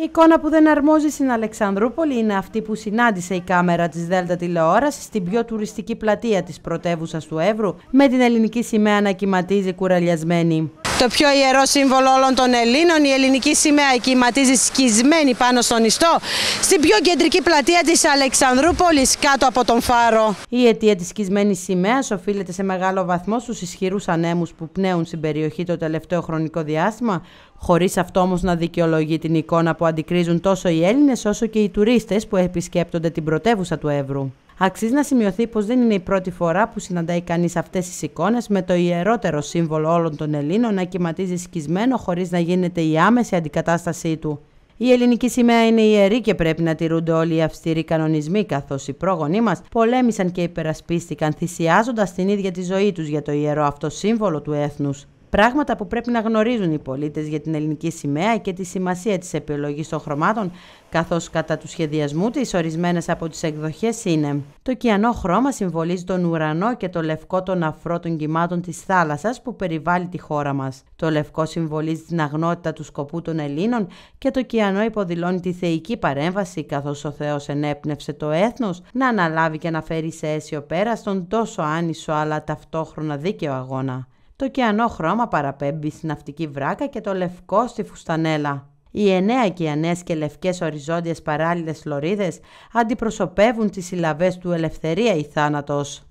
Η εικόνα που δεν αρμόζει στην Αλεξανδρούπολη είναι αυτή που συνάντησε η κάμερα της Δέλτα τηλεόρασης στην πιο τουριστική πλατεία της πρωτεύουσας του Εύρου, με την ελληνική σημαία να κυματίζει κουραλιασμένη το πιο ιερό σύμβολο όλων των Ελλήνων. Η ελληνική σημαία κυματίζει σκισμένη πάνω στον ιστό, στην πιο κεντρική πλατεία της Αλεξανδρούπολης, κάτω από τον Φάρο. Η αιτία της σκισμένης σημαίας οφείλεται σε μεγάλο βαθμό στους ισχυρούς ανέμους που πνέουν στην περιοχή το τελευταίο χρονικό διάστημα, χωρίς αυτό όμως να δικαιολογεί την εικόνα που αντικρίζουν τόσο οι Έλληνες, όσο και οι τουρίστες που επισκέπτονται την πρωτεύουσα του Εύρου. Αξίζει να σημειωθεί πως δεν είναι η πρώτη φορά που συναντάει κανείς αυτές τις εικόνες με το ιερότερο σύμβολο όλων των Ελλήνων να κυματίζει σκισμένο χωρίς να γίνεται η άμεση αντικατάστασή του. Η ελληνική σημαία είναι ιερή και πρέπει να τηρούνται όλοι οι αυστηροί κανονισμοί, καθώς οι πρόγονοί μας πολέμησαν και υπερασπίστηκαν, θυσιάζοντας την ίδια τη ζωή τους για το ιερό αυτό σύμβολο του έθνους. Πράγματα που πρέπει να γνωρίζουν οι πολίτες για την ελληνική σημαία και τη σημασία της επιλογής των χρωμάτων, καθώς κατά του σχεδιασμού της ορισμένες από τις εκδοχές είναι. Το κιανό χρώμα συμβολίζει τον ουρανό και το λευκό τον αφρό των κυμάτων της θάλασσας που περιβάλλει τη χώρα μας. Το λευκό συμβολίζει την αγνότητα του σκοπού των Ελλήνων και το κιανό υποδηλώνει τη θεϊκή παρέμβαση, καθώς ο Θεός ενέπνευσε το έθνος να αναλάβει και να φέρει σε αίσιο πέρας στον τόσο άνισο αλλά ταυτόχρονα δίκαιο αγώνα. Το κιανό χρώμα παραπέμπει στην ναυτική βράκα και το λευκό στη φουστανέλα. Οι εννέα κιανές και λευκές οριζόντιες παράλληλες λωρίδες αντιπροσωπεύουν τις συλλαβές του «Ελευθερία ή θάνατος».